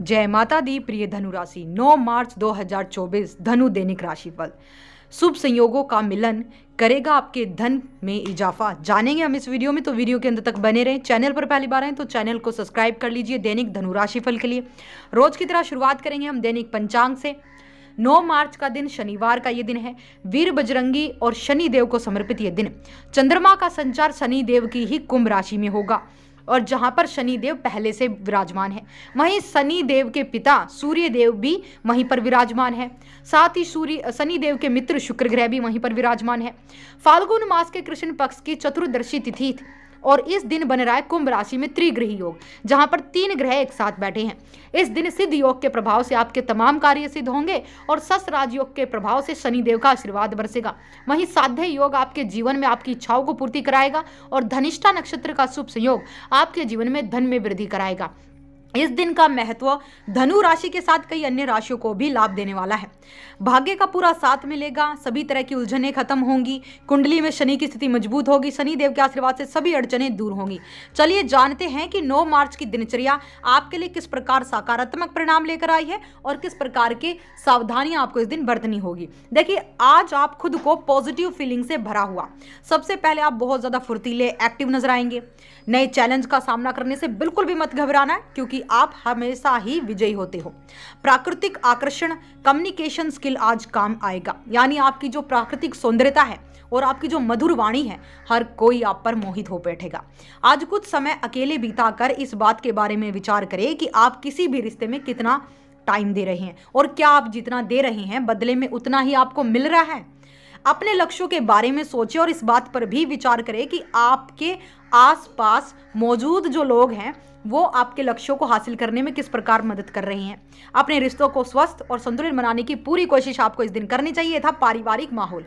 जय माता दी प्रिय धनु राशि 9 मार्च 2024 धनु दैनिक राशिफल शुभ संयोगों का मिलन करेगा आपके धन में इजाफा जानेंगे हम इस वीडियो में तो वीडियो के अंत तक बने रहें चैनल पर पहली बार आए तो चैनल को सब्सक्राइब कर लीजिए दैनिक धनु राशिफल के लिए रोज की तरह शुरुआत करेंगे हम दैनिक पंचांग से 9 मार्च का दिन शनिवार का ये दिन है वीर बजरंगी और शनि देव को समर्पित ये दिन चंद्रमा का संचार शनि देव की ही कुंभ राशि में होगा और जहाँ पर शनिदेव पहले से विराजमान है वहीं शनिदेव के पिता सूर्य देव भी वहीं पर विराजमान है साथ ही सूर्य शनिदेव के मित्र शुक्र ग्रह भी वहीं पर विराजमान है फाल्गुन मास के कृष्ण पक्ष की चतुर्दशी तिथि और इस दिन बन रहा है कुंभ राशि में त्रिग्रह योग जहां पर तीन ग्रह एक साथ बैठे हैं इस दिन सिद्ध योग के प्रभाव से आपके तमाम कार्य सिद्ध होंगे और सस राजयोग के प्रभाव से शनिदेव का आशीर्वाद बरसेगा वहीं साध्य योग आपके जीवन में आपकी इच्छाओं को पूर्ति कराएगा और धनिष्ठा नक्षत्र का शुभ संयोग आपके जीवन में धन में वृद्धि कराएगा इस दिन का महत्व धनु राशि के साथ कई अन्य राशियों को भी लाभ देने वाला है भाग्य का पूरा साथ मिलेगा सभी तरह की उलझनें खत्म होंगी कुंडली में शनि की स्थिति मजबूत होगी शनि देव के आशीर्वाद से सभी अड़चनें दूर होंगी चलिए जानते हैं कि 9 मार्च की दिनचर्या आपके लिए किस प्रकार सकारात्मक परिणाम लेकर आई है और किस प्रकार के सावधानियां आपको इस दिन बरतनी होगी देखिए आज आप खुद को पॉजिटिव फीलिंग से भरा हुआ सबसे पहले आप बहुत ज़्यादा फुर्तीले एक्टिव नजर आएंगे नए चैलेंज का सामना करने से बिल्कुल भी मत घबराना है क्योंकि आप हमेशा ही विजयी होते हो प्राकृतिक आकर्षण कम्युनिकेशन स्किल आज काम आएगा यानी आपकी जो प्राकृतिक सौंदर्यता है और आपकी जो मधुर वाणी है हर कोई आप पर मोहित हो बैठेगा आज कुछ समय अकेले बिताकर इस बात के बारे में विचार करें कि आप किसी भी रिश्ते में कितना टाइम दे रहे हैं और क्या आप जितना दे रहे हैं बदले में उतना ही आपको मिल रहा है अपने लक्ष्यों के बारे में सोचें और इस बात पर भी विचार करें कि आपके आसपास मौजूद जो लोग हैं वो आपके लक्ष्यों को हासिल करने में किस प्रकार मदद कर रहे हैं अपने रिश्तों को स्वस्थ और संतुलित बनाने की पूरी कोशिश आपको इस दिन करनी चाहिए था पारिवारिक माहौल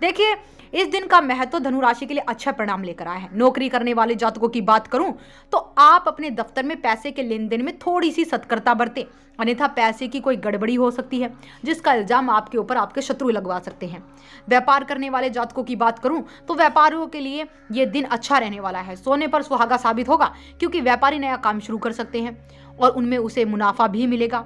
देखिए इस दिन का महत्व धनु राशि के लिए अच्छा परिणाम लेकर आया है नौकरी करने वाले जातकों की बात करूं तो आप अपने दफ्तर में पैसे के लेन देन में थोड़ी सी सतर्कता बरतें अन्यथा पैसे की कोई गड़बड़ी हो सकती है जिसका इल्जाम आपके ऊपर आपके शत्रु लगवा सकते हैं व्यापार करने वाले जातकों की बात करूं तो व्यापारियों के लिए ये दिन अच्छा रहने वाला है है सोने पर सुहागा साबित होगा क्योंकि व्यापारी नया काम शुरू कर सकते हैं और उनमें उसे मुनाफा भी मिलेगा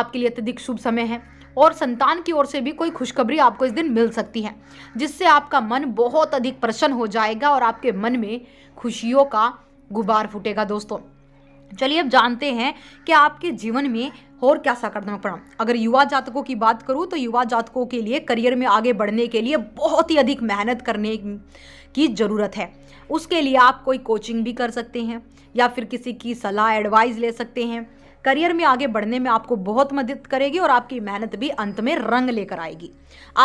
आपके लिए अत्यधिक शुभ समय है और संतान की ओर से भी कोई खुशखबरी आपको इस दिन मिल सकती है जिससे आपका मन बहुत अधिक प्रसन्न हो जाएगा और आपके मन में खुशियों का गुबार फूटेगा दोस्तों चलिए अब जानते हैं कि आपके जीवन में और क्या सकारात्मक परिणाम अगर युवा जातकों की बात करूँ तो युवा जातकों के लिए करियर में आगे बढ़ने के लिए बहुत ही अधिक मेहनत करने की ज़रूरत है उसके लिए आप कोई कोचिंग भी कर सकते हैं या फिर किसी की सलाह एडवाइस ले सकते हैं करियर में आगे बढ़ने में आपको बहुत मदद करेगी और आपकी मेहनत भी अंत में रंग लेकर आएगी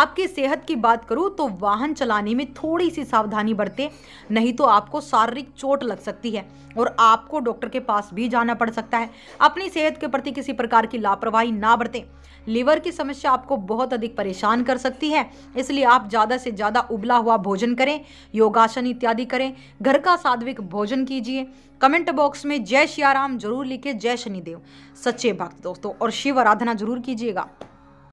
आपकी सेहत की बात करूँ तो वाहन चलाने में थोड़ी सी सावधानी बरते नहीं तो आपको शारीरिक चोट लग सकती है और आपको डॉक्टर के पास भी जाना पड़ सकता है अपनी सेहत के प्रति किसी प्रकार की लापरवाही ना बरतें लीवर की समस्या आपको बहुत अधिक परेशान कर सकती है इसलिए आप ज़्यादा से ज़्यादा उबला हुआ भोजन करें योगासन इत्यादि करें घर का सात्विक भोजन कीजिए कमेंट बॉक्स में जय सियाराम जरूर लिखे जय शनिदेव सच्चे भक्त दोस्तों और शिव आराधना जरूर कीजिएगा